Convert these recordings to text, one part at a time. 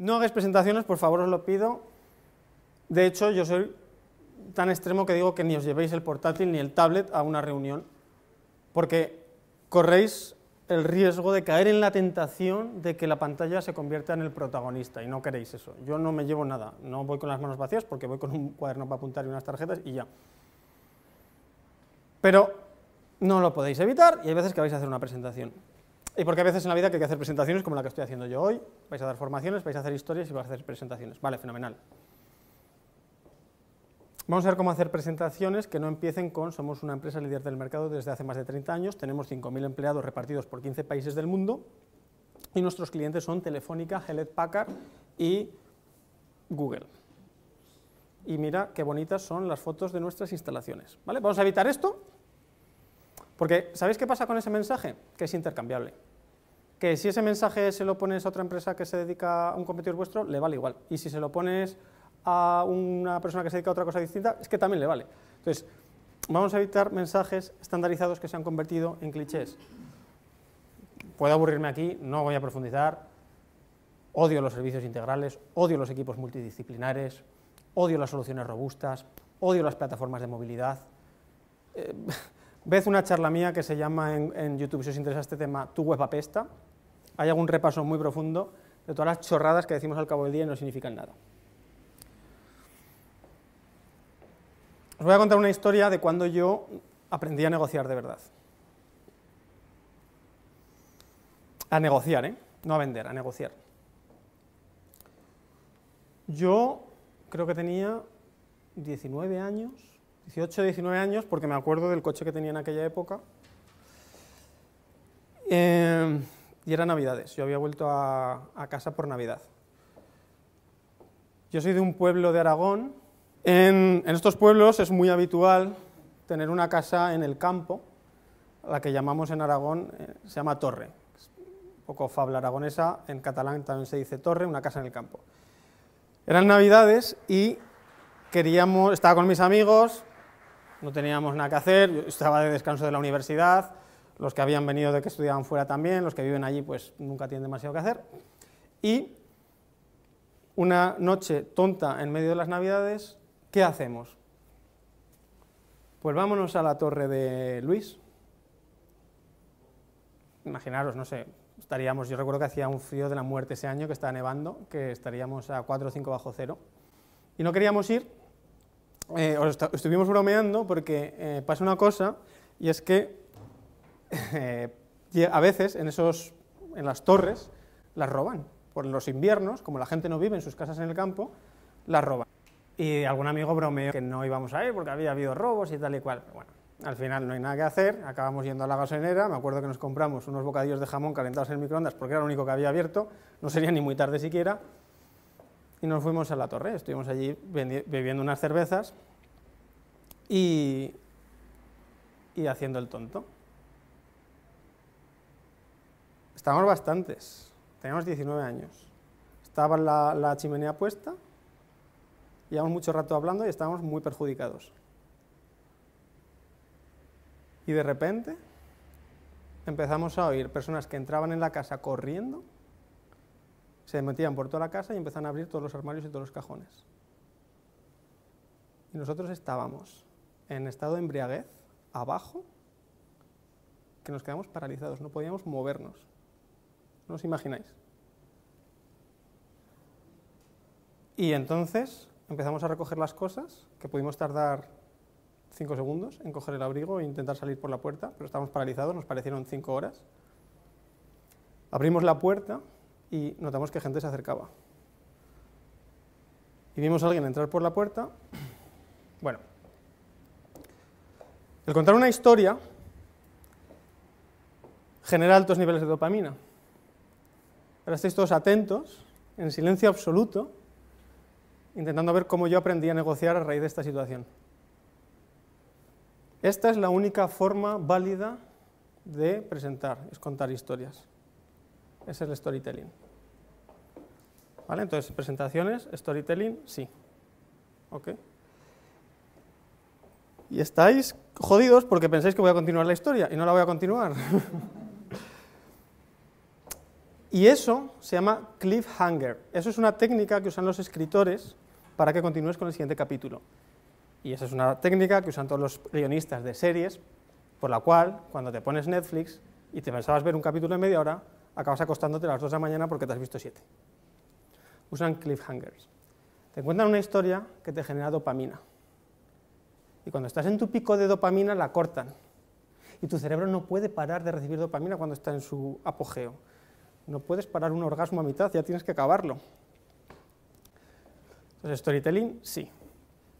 No hagáis presentaciones, por favor, os lo pido. De hecho, yo soy tan extremo que digo que ni os llevéis el portátil ni el tablet a una reunión, porque corréis el riesgo de caer en la tentación de que la pantalla se convierta en el protagonista y no queréis eso. Yo no me llevo nada, no voy con las manos vacías porque voy con un cuaderno para apuntar y unas tarjetas y ya. Pero no lo podéis evitar y hay veces que vais a hacer una presentación y porque a veces en la vida que hay que hacer presentaciones como la que estoy haciendo yo hoy, vais a dar formaciones, vais a hacer historias y vais a hacer presentaciones. Vale, fenomenal. Vamos a ver cómo hacer presentaciones que no empiecen con somos una empresa líder del mercado desde hace más de 30 años, tenemos 5.000 empleados repartidos por 15 países del mundo y nuestros clientes son Telefónica, Hewlett Packard y Google. Y mira qué bonitas son las fotos de nuestras instalaciones. ¿vale? Vamos a evitar esto porque, ¿sabéis qué pasa con ese mensaje? Que es intercambiable. Que si ese mensaje se lo pones a otra empresa que se dedica a un competidor vuestro, le vale igual. Y si se lo pones a una persona que se dedica a otra cosa distinta, es que también le vale. Entonces, vamos a evitar mensajes estandarizados que se han convertido en clichés. Puedo aburrirme aquí, no voy a profundizar. Odio los servicios integrales, odio los equipos multidisciplinares, odio las soluciones robustas, odio las plataformas de movilidad. Eh, Ves una charla mía que se llama en, YouTube, si os interesa este tema, Tu web apesta. Hay algún repaso muy profundo de todas las chorradas que decimos al cabo del día y no significan nada. Os voy a contar una historia de cuando yo aprendí a negociar de verdad. A negociar, ¿eh? No a vender, a negociar. Yo creo que tenía 19 años 18, 19 años, porque me acuerdo del coche que tenía en aquella época. Eh, y era Navidades, yo había vuelto a, casa por Navidad. Yo soy de un pueblo de Aragón. En, estos pueblos es muy habitual tener una casa en el campo, la que llamamos en Aragón, eh, se llama torre. Es un poco fabla aragonesa, en catalán también se dice torre, una casa en el campo. Eran Navidades y queríamos, estaba con mis amigos, no teníamos nada que hacer, estaba de descanso de la universidad, los que habían venido de que estudiaban fuera también, los que viven allí pues nunca tienen demasiado que hacer. Y una noche tonta en medio de las navidades, ¿qué hacemos? Pues vámonos a la torre de Luis. Imaginaros, no sé, estaríamos, yo recuerdo que hacía un frío de la muerte ese año, que estaba nevando, que estaríamos a 4 o 5 bajo cero. Y no queríamos ir eh, estuvimos bromeando porque eh, pasa una cosa y es que eh, a veces en, esos, en las torres las roban. Por los inviernos, como la gente no vive en sus casas en el campo, las roban. Y algún amigo bromeó que no íbamos a ir porque había habido robos y tal y cual. Bueno, al final no hay nada que hacer, acabamos yendo a la gasolinera, me acuerdo que nos compramos unos bocadillos de jamón calentados en el microondas porque era lo único que había abierto, no sería ni muy tarde siquiera, y nos fuimos a la torre. Estuvimos allí bebiendo unas cervezas y, y haciendo el tonto. Estábamos bastantes, teníamos 19 años. Estaba la, la chimenea puesta, llevamos mucho rato hablando y estábamos muy perjudicados. Y de repente empezamos a oír personas que entraban en la casa corriendo se metían por toda la casa y empezaban a abrir todos los armarios y todos los cajones. Y nosotros estábamos en estado de embriaguez, abajo, que nos quedamos paralizados, no podíamos movernos. No os imagináis. Y entonces empezamos a recoger las cosas, que pudimos tardar cinco segundos en coger el abrigo e intentar salir por la puerta, pero estábamos paralizados, nos parecieron cinco horas. Abrimos la puerta y notamos que gente se acercaba. Y vimos a alguien entrar por la puerta. Bueno, el contar una historia genera altos niveles de dopamina. Ahora estáis todos atentos, en silencio absoluto, intentando ver cómo yo aprendí a negociar a raíz de esta situación. Esta es la única forma válida de presentar, es contar historias ese es el storytelling. ¿Vale? Entonces, presentaciones, storytelling, sí. ¿Ok? Y estáis jodidos porque pensáis que voy a continuar la historia y no la voy a continuar. y eso se llama cliffhanger. Eso es una técnica que usan los escritores para que continúes con el siguiente capítulo. Y esa es una técnica que usan todos los guionistas de series, por la cual, cuando te pones Netflix y te pensabas ver un capítulo en media hora, acabas acostándote a las 2 de la mañana porque te has visto 7. Usan cliffhangers. Te cuentan una historia que te genera dopamina. Y cuando estás en tu pico de dopamina la cortan. Y tu cerebro no puede parar de recibir dopamina cuando está en su apogeo. No puedes parar un orgasmo a mitad, ya tienes que acabarlo. Entonces, storytelling, sí.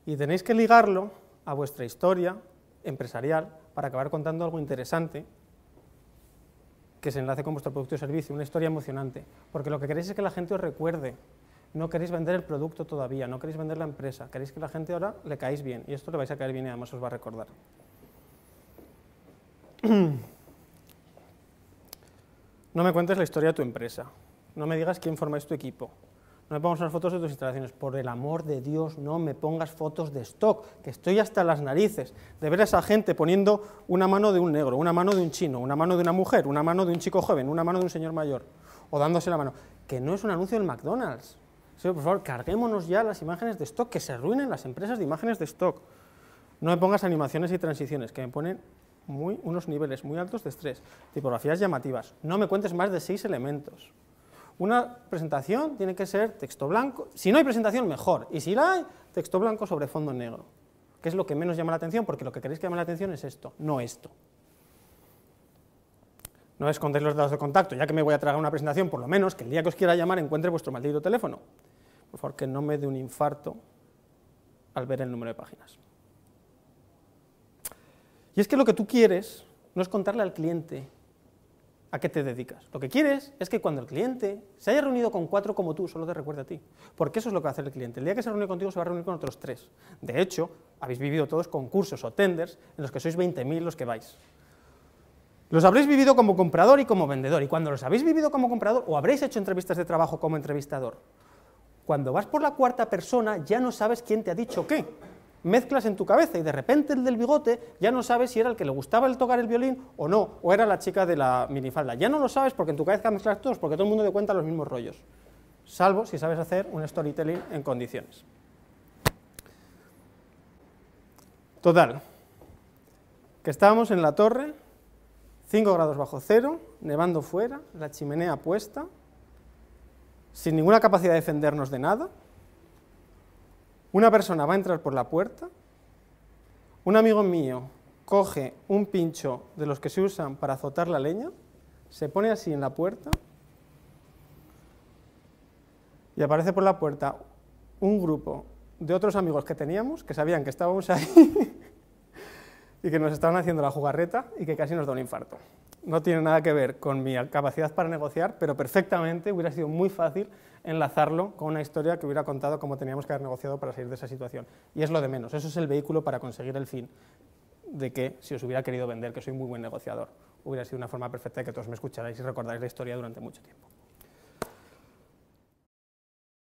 Y tenéis que ligarlo a vuestra historia empresarial para acabar contando algo interesante que se enlace con vuestro producto y servicio, una historia emocionante, porque lo que queréis es que la gente os recuerde, no queréis vender el producto todavía, no queréis vender la empresa, queréis que la gente ahora le caéis bien, y esto le vais a caer bien y además os va a recordar. No me cuentes la historia de tu empresa, no me digas quién formáis tu equipo, no pongas unas fotos de tus instalaciones. Por el amor de Dios, no me pongas fotos de stock, que estoy hasta las narices de ver a esa gente poniendo una mano de un negro, una mano de un chino, una mano de una mujer, una mano de un chico joven, una mano de un señor mayor, o dándose la mano. Que no es un anuncio del McDonald's. por favor, carguémonos ya las imágenes de stock, que se arruinen las empresas de imágenes de stock. No me pongas animaciones y transiciones, que me ponen muy, unos niveles muy altos de estrés. Tipografías llamativas. No me cuentes más de seis elementos. Una presentación tiene que ser texto blanco. Si no hay presentación, mejor. Y si la hay, texto blanco sobre fondo negro, que es lo que menos llama la atención, porque lo que queréis que llame la atención es esto, no esto. No escondéis los datos de contacto, ya que me voy a tragar una presentación, por lo menos que el día que os quiera llamar encuentre vuestro maldito teléfono. Por favor, que no me dé un infarto al ver el número de páginas. Y es que lo que tú quieres no es contarle al cliente a qué te dedicas. Lo que quieres es que cuando el cliente se haya reunido con cuatro como tú, solo te recuerde a ti. Porque eso es lo que va a hacer el cliente. El día que se reúne contigo se va a reunir con otros tres. De hecho, habéis vivido todos concursos o tenders en los que sois 20.000 los que vais. Los habréis vivido como comprador y como vendedor. Y cuando los habéis vivido como comprador o habréis hecho entrevistas de trabajo como entrevistador, cuando vas por la cuarta persona ya no sabes quién te ha dicho qué mezclas en tu cabeza y de repente el del bigote ya no sabes si era el que le gustaba el tocar el violín o no, o era la chica de la minifalda. Ya no lo sabes porque en tu cabeza mezclas todos, porque todo el mundo te cuenta los mismos rollos, salvo si sabes hacer un storytelling en condiciones. Total, que estábamos en la torre, 5 grados bajo cero, nevando fuera, la chimenea puesta, sin ninguna capacidad de defendernos de nada, una persona va a entrar por la puerta, un amigo mío coge un pincho de los que se usan para azotar la leña, se pone así en la puerta y aparece por la puerta un grupo de otros amigos que teníamos, que sabían que estábamos ahí y que nos estaban haciendo la jugarreta y que casi nos da un infarto no tiene nada que ver con mi capacidad para negociar, pero perfectamente hubiera sido muy fácil enlazarlo con una historia que hubiera contado cómo teníamos que haber negociado para salir de esa situación. Y es lo de menos, eso es el vehículo para conseguir el fin de que si os hubiera querido vender, que soy muy buen negociador, hubiera sido una forma perfecta de que todos me escucharais y recordáis la historia durante mucho tiempo.